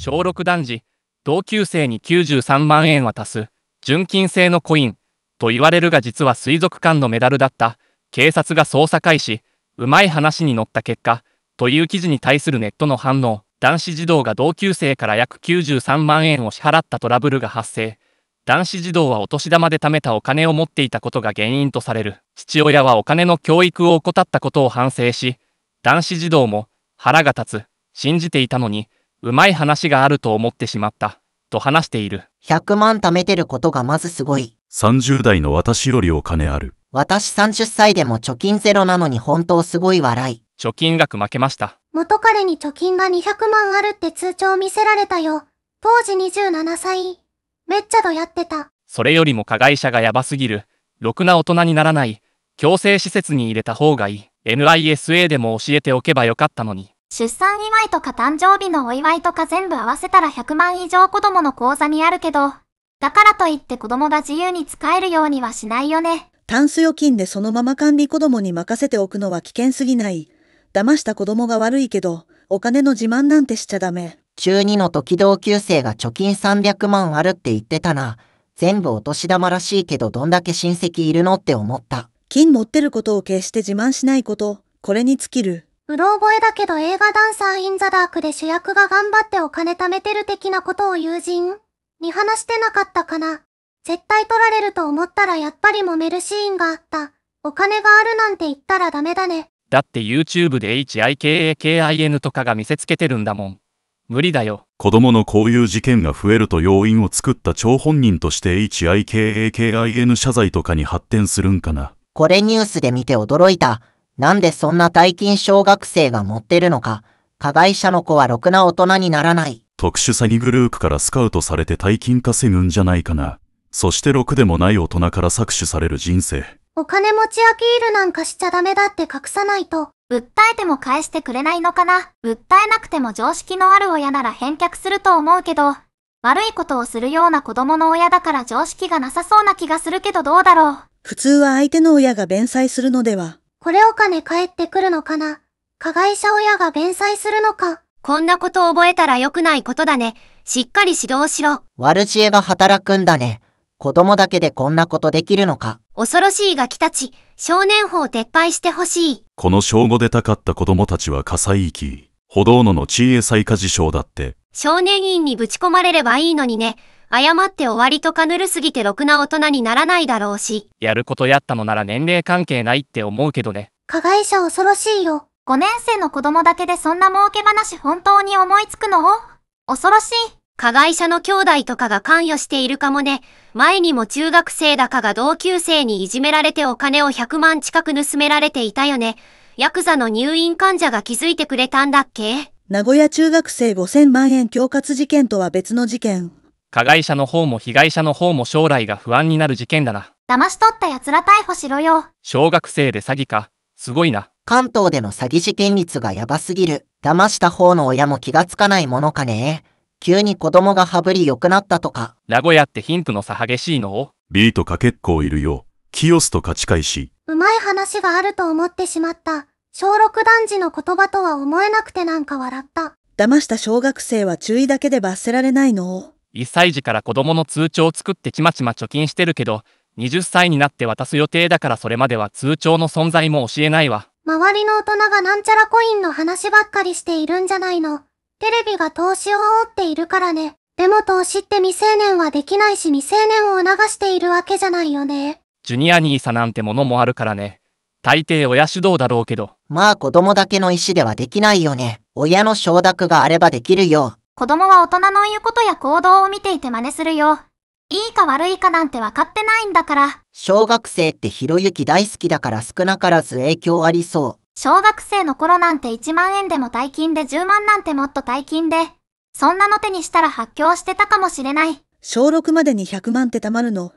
小6男児、同級生に93万円渡す、純金製のコイン、と言われるが実は水族館のメダルだった、警察が捜査開始、うまい話に乗った結果、という記事に対するネットの反応、男子児童が同級生から約93万円を支払ったトラブルが発生。男子児童はお年玉で貯めたお金を持っていたことが原因とされる。父親はお金の教育を怠ったことを反省し、男子児童も腹が立つ、信じていたのに、うまい話があると思ってしまった、と話している。100万貯めてることがまずすごい。30代の私よりお金ある。私30歳でも貯金ゼロなのに本当すごい笑い。貯金額負けました。元彼に貯金が200万あるって通帳見せられたよ。当時27歳。めっちゃどやってた。それよりも加害者がやばすぎる。ろくな大人にならない。強制施設に入れた方がいい。NISA でも教えておけばよかったのに。出産祝いとか誕生日のお祝いとか全部合わせたら100万以上子供の口座にあるけど、だからといって子供が自由に使えるようにはしないよね。タンス預金でそのまま管理子供に任せておくのは危険すぎない。騙した子供が悪いけど、お金の自慢なんてしちゃダメ。中2の時同級生が貯金300万あるって言ってたな。全部お年玉らしいけどどんだけ親戚いるのって思った。金持ってることを決して自慢しないこと、これに尽きる。うろ覚えだけど映画ダンサーインザダークで主役が頑張ってお金貯めてる的なことを友人に話してなかったかな。絶対取られると思ったらやっぱり揉めるシーンがあった。お金があるなんて言ったらダメだね。だって YouTube で HIKAKIN とかが見せつけてるんだもん。無理だよ。子供のこういう事件が増えると要因を作った張本人として HIKAKIN 謝罪とかに発展するんかな。これニュースで見て驚いた。なんでそんな大金小学生が持ってるのか、加害者の子はろくな大人にならない。特殊詐欺グループからスカウトされて大金稼ぐんじゃないかな。そしてろくでもない大人から搾取される人生。お金持ちアピールなんかしちゃダメだって隠さないと、訴えても返してくれないのかな。訴えなくても常識のある親なら返却すると思うけど、悪いことをするような子供の親だから常識がなさそうな気がするけどどうだろう。普通は相手の親が弁済するのではこれお金返ってくるのかな加害者親が弁済するのかこんなこと覚えたら良くないことだね。しっかり指導しろ。悪知恵が働くんだね。子供だけでこんなことできるのか。恐ろしいが来たち、少年法撤廃してほしい。この称号でたかった子供たちは火災域、歩道のの地位へ再火事象だって。少年院にぶち込まれればいいのにね。謝って終わりとかぬるすぎてろくな大人にならないだろうし。やることやったのなら年齢関係ないって思うけどね。加害者恐ろしいよ。5年生の子供だけでそんな儲け話本当に思いつくの恐ろしい。加害者の兄弟とかが関与しているかもね。前にも中学生だかが同級生にいじめられてお金を100万近く盗められていたよね。ヤクザの入院患者が気づいてくれたんだっけ名古屋中学生5000万円恐喝事件とは別の事件。加害者の方も被害者の方も将来が不安になる事件だな。騙し取った奴ら逮捕しろよ。小学生で詐欺か。すごいな。関東での詐欺事件率がやばすぎる。騙した方の親も気がつかないものかね。急に子供が羽振り良くなったとか。名古屋って貧富の差激しいの ?B とか結構いるよ。キ須スとか近返し。うまい話があると思ってしまった。小6男児の言葉とは思えなくてなんか笑った。騙した小学生は注意だけで罰せられないの1歳児から子供の通帳を作ってちまちま貯金してるけど、20歳になって渡す予定だからそれまでは通帳の存在も教えないわ。周りの大人がなんちゃらコインの話ばっかりしているんじゃないの。テレビが投資を煽っているからね。でも投資って未成年はできないし未成年を促しているわけじゃないよね。ジュニア兄さんなんてものもあるからね。大抵親主導だろうけど。まあ子供だけの意思ではできないよね。親の承諾があればできるよ。子供は大人の言うことや行動を見ていて真似するよ。いいか悪いかなんて分かってないんだから。小学生ってひろゆき大好きだから少なからず影響ありそう。小学生の頃なんて1万円でも大金で10万なんてもっと大金で。そんなの手にしたら発狂してたかもしれない。小6までに100万って貯まるの。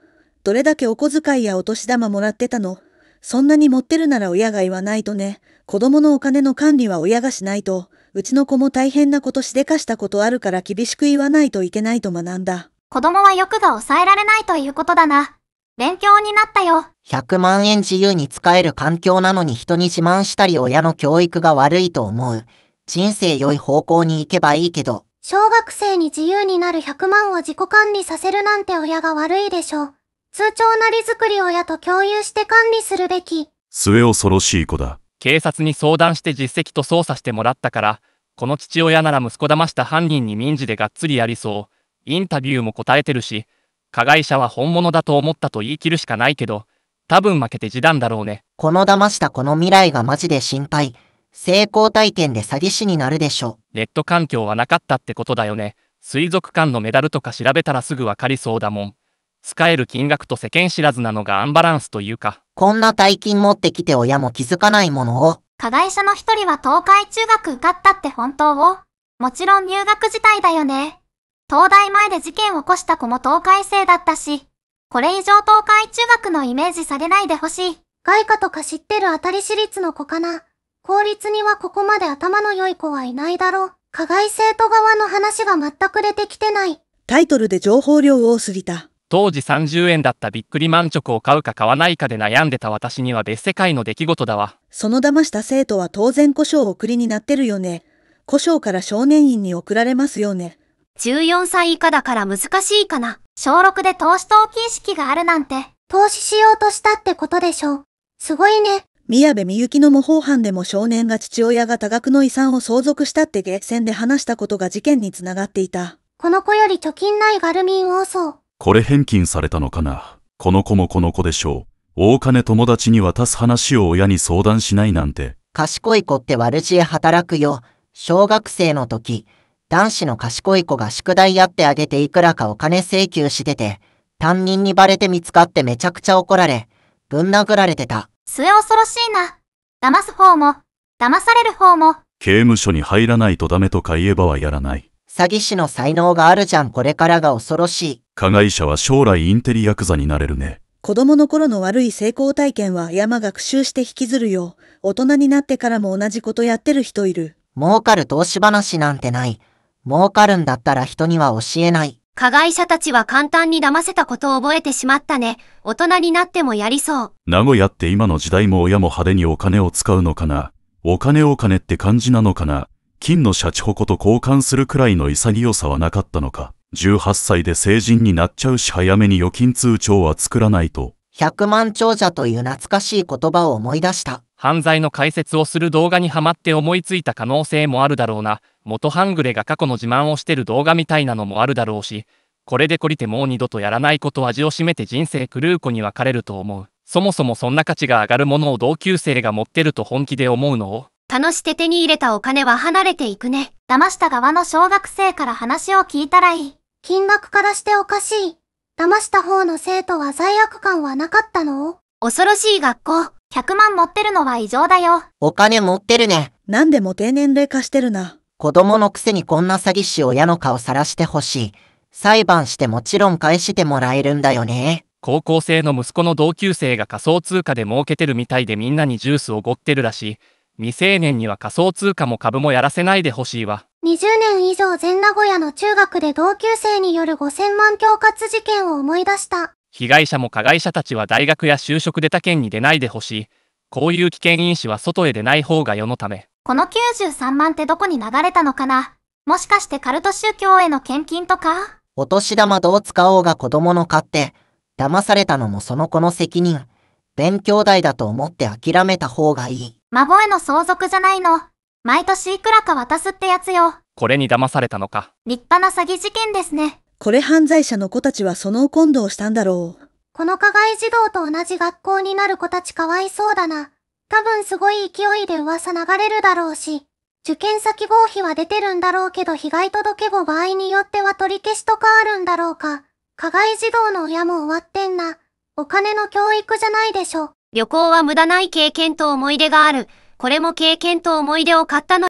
どれだけお小遣いやお年玉もらってたの。そんなに持ってるなら親が言わないとね。子供のお金の管理は親がしないと。うちの子も大変なことしでかしたことあるから厳しく言わないといけないと学んだ。子供は欲が抑えられないということだな。勉強になったよ。100万円自由に使える環境なのに人に自慢したり親の教育が悪いと思う。人生良い方向に行けばいいけど。小学生に自由になる100万を自己管理させるなんて親が悪いでしょう。通帳なり作り親と共有して管理するべき。末恐ろしい子だ。警察に相談して実績と捜査してもらったから、この父親なら息子騙した犯人に民事でがっつりやりそう。インタビューも答えてるし、加害者は本物だと思ったと言い切るしかないけど、多分負けて示談だろうね。この騙したこの未来がマジで心配。成功体験で詐欺師になるでしょう。ネット環境はなかったってことだよね。水族館のメダルとか調べたらすぐわかりそうだもん。使える金額と世間知らずなのがアンバランスというか。こんな大金持ってきて親も気づかないものを。加害者の一人は東海中学受かったって本当をもちろん入学自体だよね。東大前で事件を起こした子も東海生だったし、これ以上東海中学のイメージされないでほしい。外貨とか知ってる当たり私立の子かな。公立にはここまで頭の良い子はいないだろう。加害生徒側の話が全く出てきてない。タイトルで情報量多すぎた。当時30円だったビックリマンチョコを買うか買わないかで悩んでた私には別世界の出来事だわ。その騙した生徒は当然故障を送りになってるよね。故障から少年院に送られますよね。14歳以下だから難しいかな。小6で投資投機意識があるなんて、投資しようとしたってことでしょう。すごいね。宮部みゆきの模倣犯でも少年が父親が多額の遺産を相続したってゲーセンで話したことが事件につながっていた。この子より貯金ないガルミン多そう。これ返金されたのかな。この子もこの子でしょう。大金友達に渡す話を親に相談しないなんて。賢い子って悪知恵働くよ。小学生の時、男子の賢い子が宿題やってあげていくらかお金請求してて、担任にバレて見つかってめちゃくちゃ怒られ、ぶん殴られてた。末恐ろしいな。騙す方も、騙される方も。刑務所に入らないとダメとか言えばはやらない。詐欺師の才能があるじゃんこれからが恐ろしい。加害者は将来インテリヤクザになれるね。子供の頃の悪い成功体験は山が学習して引きずるよ。大人になってからも同じことやってる人いる。儲かる投資話なんてない。儲かるんだったら人には教えない。加害者たちは簡単に騙せたことを覚えてしまったね。大人になってもやりそう。名古屋って今の時代も親も派手にお金を使うのかな。お金お金って感じなのかな。金のシャチホコと交換するくらいの潔さはなかったのか。18歳で成人になっちゃうし早めに預金通帳は作らないと。100万長者という懐かしい言葉を思い出した。犯罪の解説をする動画にハマって思いついた可能性もあるだろうな。元半グレが過去の自慢をしてる動画みたいなのもあるだろうし、これで懲りてもう二度とやらないこと味を占めて人生狂う子に分かれると思う。そもそもそんな価値が上がるものを同級生が持ってると本気で思うのを。楽して手に入れたお金は離れていくね。騙した側の小学生から話を聞いたらいい。金額からしておかしい。騙した方の生徒は罪悪感はなかったの恐ろしい学校。100万持ってるのは異常だよ。お金持ってるね。何でも低年齢化してるな。子供のくせにこんな詐欺師親の顔さらしてほしい。裁判してもちろん返してもらえるんだよね。高校生の息子の同級生が仮想通貨で儲けてるみたいでみんなにジュースをごってるらしい。未成年には仮想通貨も株もやらせないでほしいわ。20年以上全名古屋の中学で同級生による5000万恐喝事件を思い出した。被害者も加害者たちは大学や就職出た県に出ないでほしい。こういう危険因子は外へ出ない方が世のため。この93万ってどこに流れたのかなもしかしてカルト宗教への献金とかお年玉どう使おうが子供の勝手。騙されたのもその子の責任。全兄弟だと思って諦めた方がいい。孫への相続じゃないの。毎年いくらか渡すってやつよ。これに騙されたのか。立派な詐欺事件ですね。これ犯罪者の子たちはその今度をしたんだろう。この加害児童と同じ学校になる子たちかわいそうだな。多分すごい勢いで噂流れるだろうし、受験先合否は出てるんだろうけど被害届も場合によっては取り消しとかあるんだろうか。加害児童の親も終わってんな。お金の教育じゃないでしょ。旅行は無駄ない経験と思い出がある。これも経験と思い出を買ったの